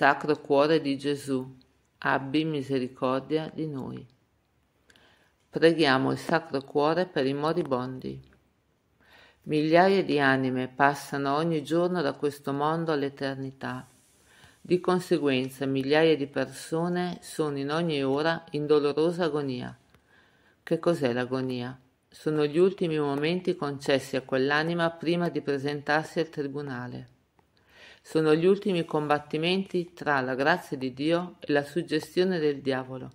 Sacro Cuore di Gesù, abbi misericordia di noi. Preghiamo il Sacro Cuore per i moribondi. Migliaia di anime passano ogni giorno da questo mondo all'eternità. Di conseguenza migliaia di persone sono in ogni ora in dolorosa agonia. Che cos'è l'agonia? Sono gli ultimi momenti concessi a quell'anima prima di presentarsi al tribunale sono gli ultimi combattimenti tra la grazia di Dio e la suggestione del diavolo,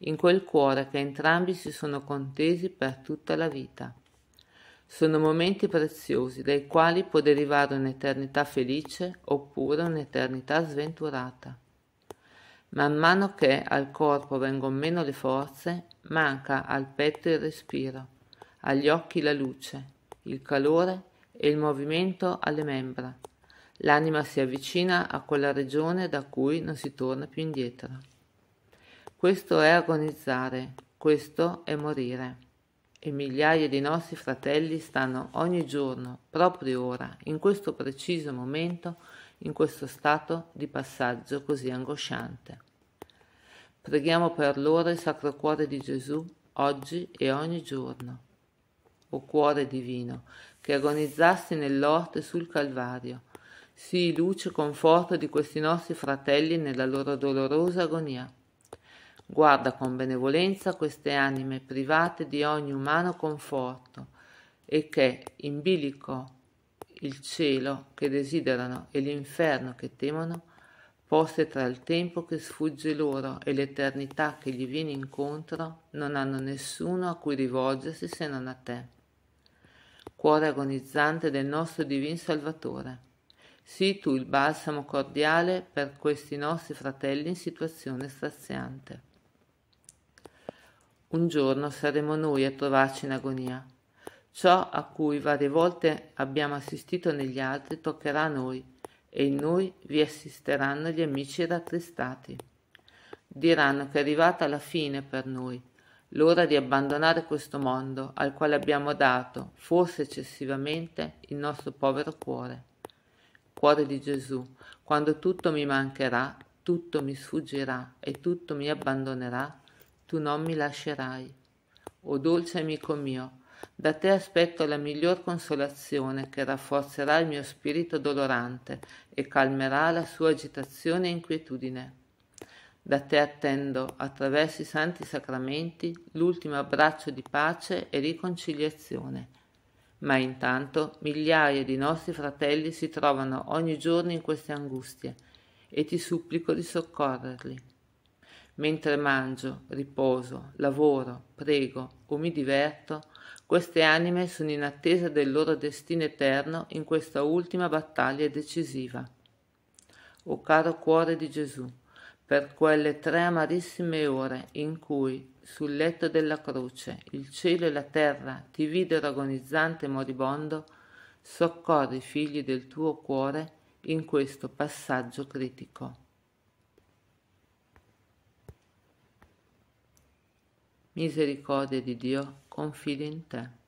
in quel cuore che entrambi si sono contesi per tutta la vita. Sono momenti preziosi dai quali può derivare un'eternità felice oppure un'eternità sventurata. Man mano che al corpo vengono meno le forze, manca al petto il respiro, agli occhi la luce, il calore e il movimento alle membra. L'anima si avvicina a quella regione da cui non si torna più indietro. Questo è agonizzare, questo è morire. E migliaia di nostri fratelli stanno ogni giorno, proprio ora, in questo preciso momento, in questo stato di passaggio così angosciante. Preghiamo per loro il Sacro Cuore di Gesù, oggi e ogni giorno. O Cuore Divino, che agonizzasti nell'orto sul Calvario, sii luce e conforto di questi nostri fratelli nella loro dolorosa agonia. Guarda con benevolenza queste anime private di ogni umano conforto e che, in bilico, il cielo che desiderano e l'inferno che temono, poste tra il tempo che sfugge loro e l'eternità che gli viene incontro, non hanno nessuno a cui rivolgersi se non a te. Cuore agonizzante del nostro Divin Salvatore Sii tu il balsamo cordiale per questi nostri fratelli in situazione straziante. Un giorno saremo noi a trovarci in agonia. Ciò a cui varie volte abbiamo assistito negli altri toccherà a noi e in noi vi assisteranno gli amici rattristati. Diranno che è arrivata la fine per noi, l'ora di abbandonare questo mondo al quale abbiamo dato, forse eccessivamente, il nostro povero cuore cuore di Gesù, quando tutto mi mancherà, tutto mi sfuggirà e tutto mi abbandonerà, tu non mi lascerai. O dolce amico mio, da te aspetto la miglior consolazione che rafforzerà il mio spirito dolorante e calmerà la sua agitazione e inquietudine. Da te attendo, attraverso i santi sacramenti, l'ultimo abbraccio di pace e riconciliazione ma intanto migliaia di nostri fratelli si trovano ogni giorno in queste angustie e ti supplico di soccorrerli. Mentre mangio, riposo, lavoro, prego o mi diverto, queste anime sono in attesa del loro destino eterno in questa ultima battaglia decisiva. O caro cuore di Gesù, per quelle tre amarissime ore in cui, sul letto della croce, il cielo e la terra ti videro agonizzante e moribondo, soccorri i figli del tuo cuore in questo passaggio critico. Misericordia di Dio, confidi in te.